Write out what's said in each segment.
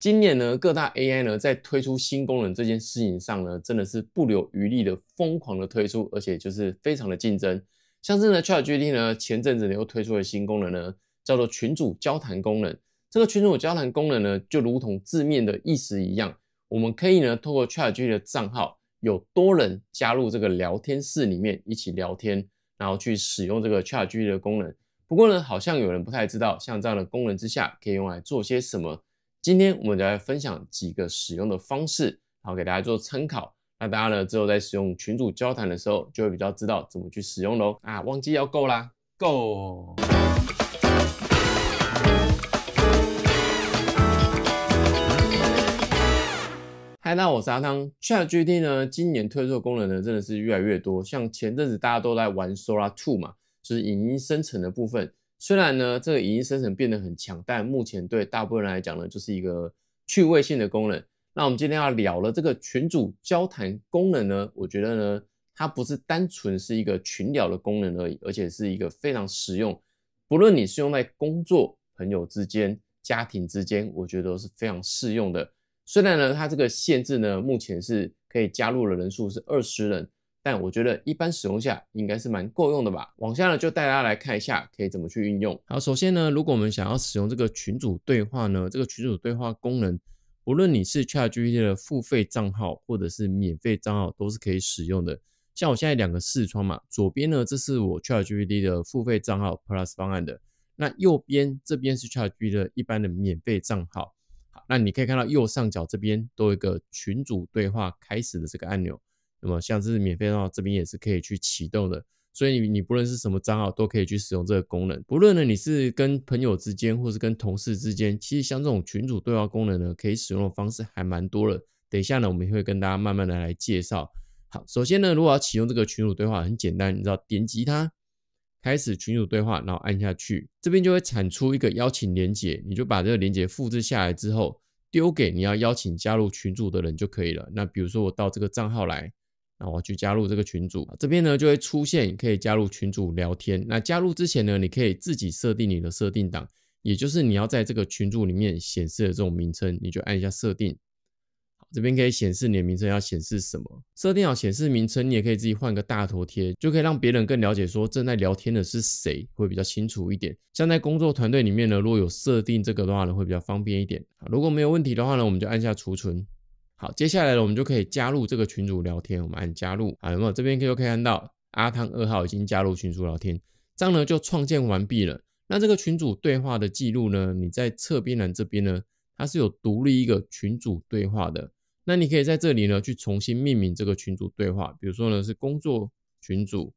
今年呢，各大 AI 呢在推出新功能这件事情上呢，真的是不留余力的疯狂的推出，而且就是非常的竞争。像这样的 ChatGPT 呢，前阵子呢又推出了新功能呢，叫做群主交谈功能。这个群主交谈功能呢，就如同字面的意思一样，我们可以呢通过 ChatGPT 的账号，有多人加入这个聊天室里面一起聊天，然后去使用这个 ChatGPT 的功能。不过呢，好像有人不太知道，像这样的功能之下可以用来做些什么。今天我们就来分享几个使用的方式，然后给大家做参考。那大家呢之后在使用群组交谈的时候，就会比较知道怎么去使用喽。啊，忘记要够啦，够！嗨，大家，我是阿汤。ChatGPT 呢，今年推出的功能呢，真的是越来越多。像前阵子大家都在玩 Sora Two 嘛，就是影音生成的部分。虽然呢，这个语音生成变得很强，但目前对大部分人来讲呢，就是一个趣味性的功能。那我们今天要聊了这个群主交谈功能呢，我觉得呢，它不是单纯是一个群聊的功能而已，而且是一个非常实用。不论你是用在工作、朋友之间、家庭之间，我觉得都是非常适用的。虽然呢，它这个限制呢，目前是可以加入的人数是二十人。但我觉得一般使用下应该是蛮够用的吧。往下呢就带大家来看一下可以怎么去运用。好，首先呢，如果我们想要使用这个群组对话呢，这个群组对话功能，无论你是 ChatGPT 的付费账号或者是免费账号，都是可以使用的。像我现在两个视窗嘛，左边呢这是我 ChatGPT 的付费账号 Plus 方案的，那右边这边是 ChatGPT 的一般的免费账号。好，那你可以看到右上角这边都有一个群组对话开始的这个按钮。那么像这是免费账号，这边也是可以去启动的，所以你你不论是什么账号，都可以去使用这个功能。不论呢你是跟朋友之间，或是跟同事之间，其实像这种群主对话功能呢，可以使用的方式还蛮多的。等一下呢，我们会跟大家慢慢的来介绍。好，首先呢，如果要启用这个群主对话，很简单，你知道点击它，开始群主对话，然后按下去，这边就会产出一个邀请连接，你就把这个连接复制下来之后，丢给你要邀请加入群主的人就可以了。那比如说我到这个账号来。那我去加入这个群组，这边呢就会出现可以加入群组聊天。那加入之前呢，你可以自己设定你的设定档，也就是你要在这个群组里面显示的这种名称，你就按一下设定。这边可以显示你的名称要显示什么，设定好显示名称，你也可以自己换个大头贴，就可以让别人更了解说正在聊天的是谁，会比较清楚一点。像在工作团队里面呢，如果有设定这个的话呢，会比较方便一点。如果没有问题的话呢，我们就按下储存。好，接下来呢，我们就可以加入这个群组聊天。我们按加入，啊，有没有？这边就可以看到阿汤二号已经加入群组聊天，这样呢就创建完毕了。那这个群组对话的记录呢，你在侧边栏这边呢，它是有独立一个群组对话的。那你可以在这里呢去重新命名这个群组对话，比如说呢是工作群组，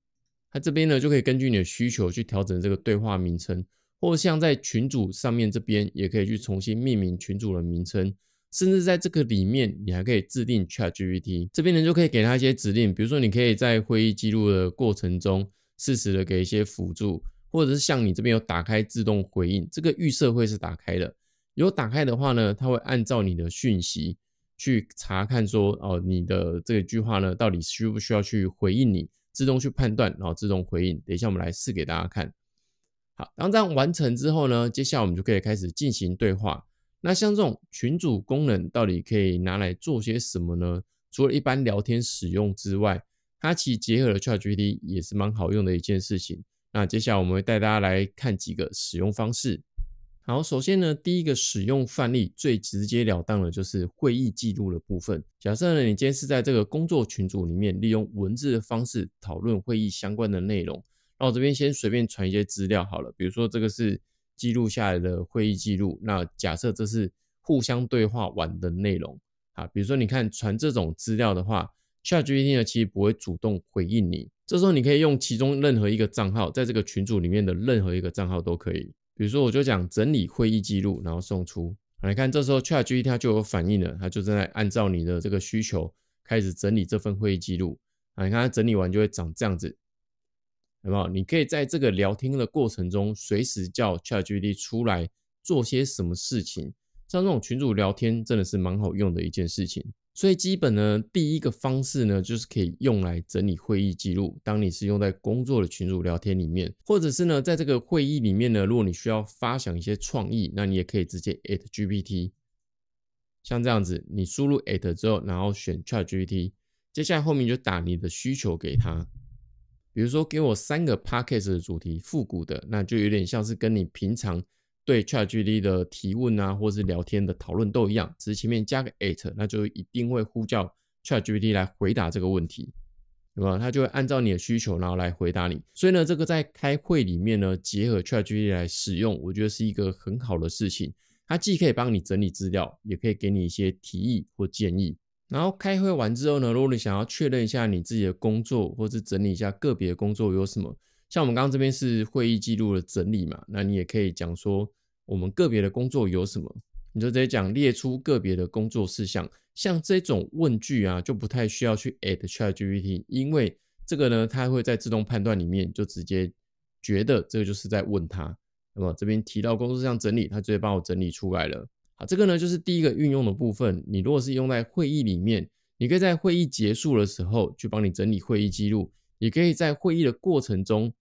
它这边呢就可以根据你的需求去调整这个对话名称，或像在群组上面这边也可以去重新命名群组的名称。甚至在这个里面，你还可以自定 ChatGPT，这边呢就可以给他一些指令，比如说你可以在会议记录的过程中适时的给一些辅助，或者是像你这边有打开自动回应，这个预设会是打开的。有打开的话呢，它会按照你的讯息去查看说哦，你的这句话呢到底需不需要去回应你，自动去判断，然后自动回应。等一下我们来试给大家看。好，当这样完成之后呢，接下来我们就可以开始进行对话。那像这种群组功能，到底可以拿来做些什么呢？除了一般聊天使用之外，它其实结合了 ChatGPT 也是蛮好用的一件事情。那接下来我们会带大家来看几个使用方式。好，首先呢，第一个使用范例最直接了当的就是会议记录的部分。假设呢，你今天是在这个工作群组里面利用文字的方式讨论会议相关的内容，那我这边先随便传一些资料好了，比如说这个是。记录下来的会议记录，那假设这是互相对话完的内容啊，比如说你看传这种资料的话，ChatGPT 呢其实不会主动回应你，这时候你可以用其中任何一个账号，在这个群组里面的任何一个账号都可以，比如说我就讲整理会议记录，然后送出来看，这时候 ChatGPT 它就有反应了，它就正在按照你的这个需求开始整理这份会议记录啊，你看它整理完就会长这样子。那么你可以在这个聊天的过程中，随时叫 ChatGPT 出来做些什么事情。像这种群主聊天，真的是蛮好用的一件事情。所以基本呢，第一个方式呢，就是可以用来整理会议记录。当你是用在工作的群主聊天里面，或者是呢，在这个会议里面呢，如果你需要发想一些创意，那你也可以直接 at GPT。像这样子，你输入 at 之后，然后选 ChatGPT，接下来后面就打你的需求给他。比如说，给我三个 p o c c a g t 的主题，复古的，那就有点像是跟你平常对 ChatGPT 的提问啊，或是聊天的讨论都一样，只是前面加个 it，那就一定会呼叫 ChatGPT 来回答这个问题，对么它就会按照你的需求，然后来回答你。所以呢，这个在开会里面呢，结合 ChatGPT 来使用，我觉得是一个很好的事情。它既可以帮你整理资料，也可以给你一些提议或建议。然后开会完之后呢，如果你想要确认一下你自己的工作，或是整理一下个别的工作有什么，像我们刚刚这边是会议记录的整理嘛，那你也可以讲说我们个别的工作有什么，你就直接讲列出个别的工作事项。像这种问句啊，就不太需要去 add chat GPT，因为这个呢，它会在自动判断里面就直接觉得这个就是在问他，那么这边提到工作上整理，它直接帮我整理出来了。啊，这个呢就是第一个运用的部分。你如果是用在会议里面，你可以在会议结束的时候去帮你整理会议记录，也可以在会议的过程中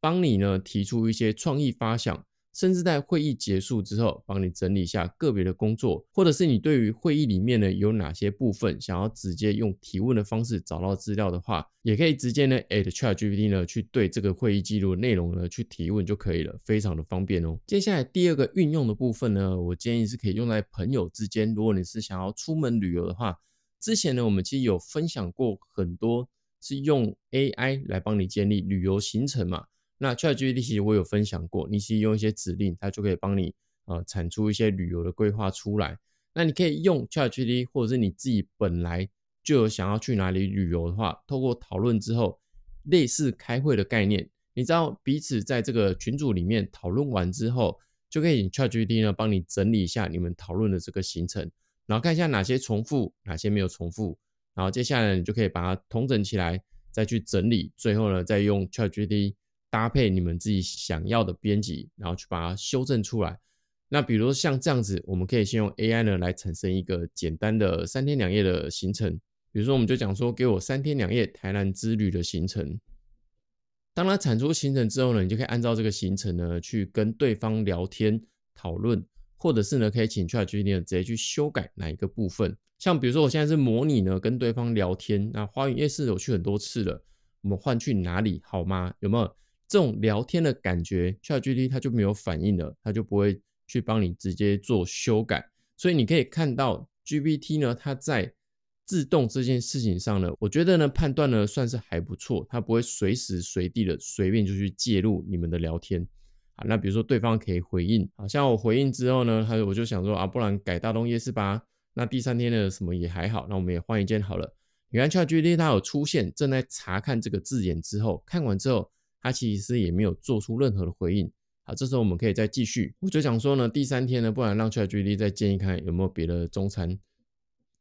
帮你呢提出一些创意发想。甚至在会议结束之后，帮你整理一下个别的工作，或者是你对于会议里面呢有哪些部分想要直接用提问的方式找到资料的话，也可以直接呢 @ChatGPT 呢去对这个会议记录内容呢去提问就可以了，非常的方便哦。接下来第二个运用的部分呢，我建议是可以用在朋友之间。如果你是想要出门旅游的话，之前呢我们其实有分享过很多是用 AI 来帮你建立旅游行程嘛。那 ChatGPT 其实我有分享过，你其实用一些指令，它就可以帮你呃产出一些旅游的规划出来。那你可以用 ChatGPT，或者是你自己本来就有想要去哪里旅游的话，透过讨论之后，类似开会的概念，你知道彼此在这个群组里面讨论完之后，就可以用 ChatGPT 呢帮你整理一下你们讨论的这个行程，然后看一下哪些重复，哪些没有重复，然后接下来你就可以把它统整起来，再去整理，最后呢再用 ChatGPT。搭配你们自己想要的编辑，然后去把它修正出来。那比如说像这样子，我们可以先用 AI 呢来产生一个简单的三天两夜的行程。比如说我们就讲说，给我三天两夜台南之旅的行程。当它产出行程之后呢，你就可以按照这个行程呢去跟对方聊天讨论，或者是呢可以请 ChatGPT 直接去修改哪一个部分。像比如说我现在是模拟呢跟对方聊天，那花园夜市我去很多次了，我们换去哪里好吗？有没有？这种聊天的感觉，ChatGPT 它就没有反应了，它就不会去帮你直接做修改，所以你可以看到 GPT 呢，它在自动这件事情上呢，我觉得呢判断呢算是还不错，它不会随时随地的随便就去介入你们的聊天。啊，那比如说对方可以回应，啊，像我回应之后呢，他我就想说啊，不然改大东夜市吧。那第三天的什么也还好，那我们也换一件好了。你看 ChatGPT 它有出现，正在查看这个字眼之后，看完之后。他其实也没有做出任何的回应啊。这时候我们可以再继续。我就想说呢，第三天呢，不然让 ChatGPT 再建议看有没有别的中餐。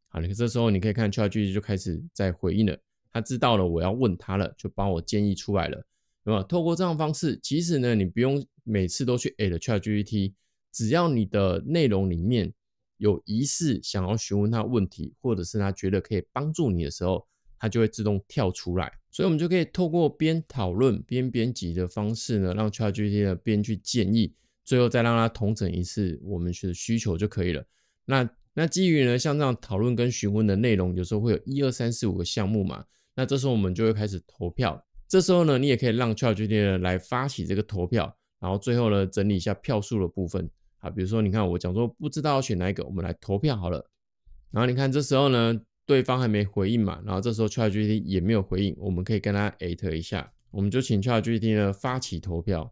好，你这时候你可以看 ChatGPT 就开始在回应了。他知道了我要问他了，就帮我建议出来了。那么透过这种方式，其实呢，你不用每次都去 a d ChatGPT，只要你的内容里面有疑似想要询问他问题，或者是他觉得可以帮助你的时候。它就会自动跳出来，所以我们就可以透过边讨论边编辑的方式呢，让 ChatGPT 边去建议，最后再让它统整一次我们的需求就可以了。那那基于呢，像这样讨论跟询问的内容，有时候会有一二三四五个项目嘛，那这时候我们就会开始投票。这时候呢，你也可以让 ChatGPT 来发起这个投票，然后最后呢整理一下票数的部分啊。比如说，你看我讲说不知道选哪一个，我们来投票好了。然后你看这时候呢。对方还没回应嘛，然后这时候 ChatGPT 也没有回应，我们可以跟他艾特一下，我们就请 ChatGPT 呢发起投票。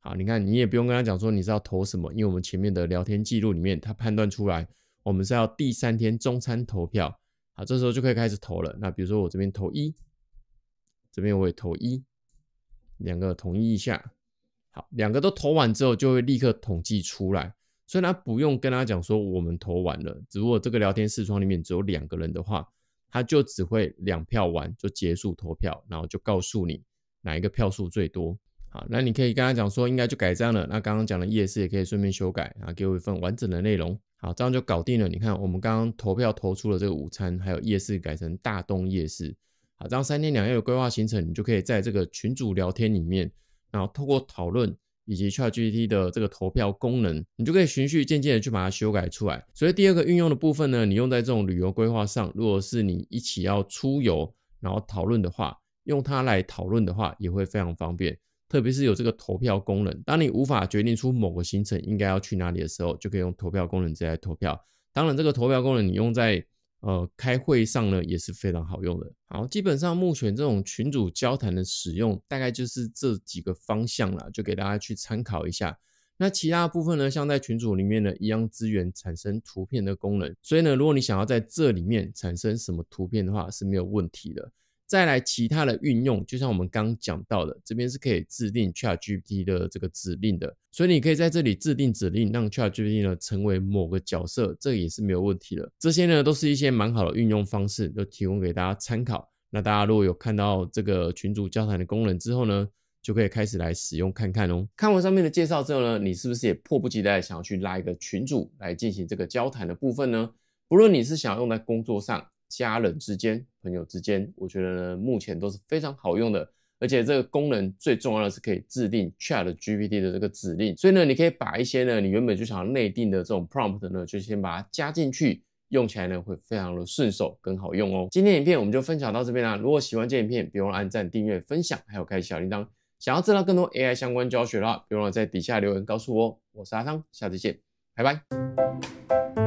好，你看你也不用跟他讲说你是要投什么，因为我们前面的聊天记录里面他判断出来，我们是要第三天中餐投票。好，这时候就可以开始投了。那比如说我这边投一，这边我也投一，两个统一一下。好，两个都投完之后就会立刻统计出来。所以他不用跟他讲说我们投完了，如果这个聊天视窗里面只有两个人的话，他就只会两票完就结束投票，然后就告诉你哪一个票数最多。好，那你可以跟他讲说应该就改这样了。那刚刚讲的夜市也可以顺便修改啊，给我一份完整的内容。好，这样就搞定了。你看我们刚刚投票投出了这个午餐，还有夜市改成大东夜市。好，这样三天两夜的规划行程，你就可以在这个群组聊天里面，然后透过讨论。以及 ChatGPT 的这个投票功能，你就可以循序渐进的去把它修改出来。所以第二个运用的部分呢，你用在这种旅游规划上，如果是你一起要出游，然后讨论的话，用它来讨论的话也会非常方便。特别是有这个投票功能，当你无法决定出某个行程应该要去哪里的时候，就可以用投票功能直接来投票。当然，这个投票功能你用在呃，开会上呢也是非常好用的。好，基本上目前这种群主交谈的使用，大概就是这几个方向了，就给大家去参考一下。那其他部分呢，像在群主里面呢，一样资源产生图片的功能。所以呢，如果你想要在这里面产生什么图片的话，是没有问题的。再来其他的运用，就像我们刚讲到的，这边是可以制定 ChatGPT 的这个指令的，所以你可以在这里制定指令，让 ChatGPT 呢成为某个角色，这也是没有问题的。这些呢都是一些蛮好的运用方式，都提供给大家参考。那大家如果有看到这个群主交谈的功能之后呢，就可以开始来使用看看哦。看完上面的介绍之后呢，你是不是也迫不及待想要去拉一个群主来进行这个交谈的部分呢？不论你是想要用在工作上。家人之间、朋友之间，我觉得呢，目前都是非常好用的。而且这个功能最重要的是可以制定 Chat GPT 的这个指令，所以呢，你可以把一些呢你原本就想内定的这种 prompt 呢，就先把它加进去，用起来呢会非常的顺手，更好用哦。今天影片我们就分享到这边啦。如果喜欢这影片，别忘了按赞、订阅、分享，还有开小铃铛。想要知道更多 AI 相关教学话，别忘了在底下留言告诉我。我是阿汤，下次见，拜拜。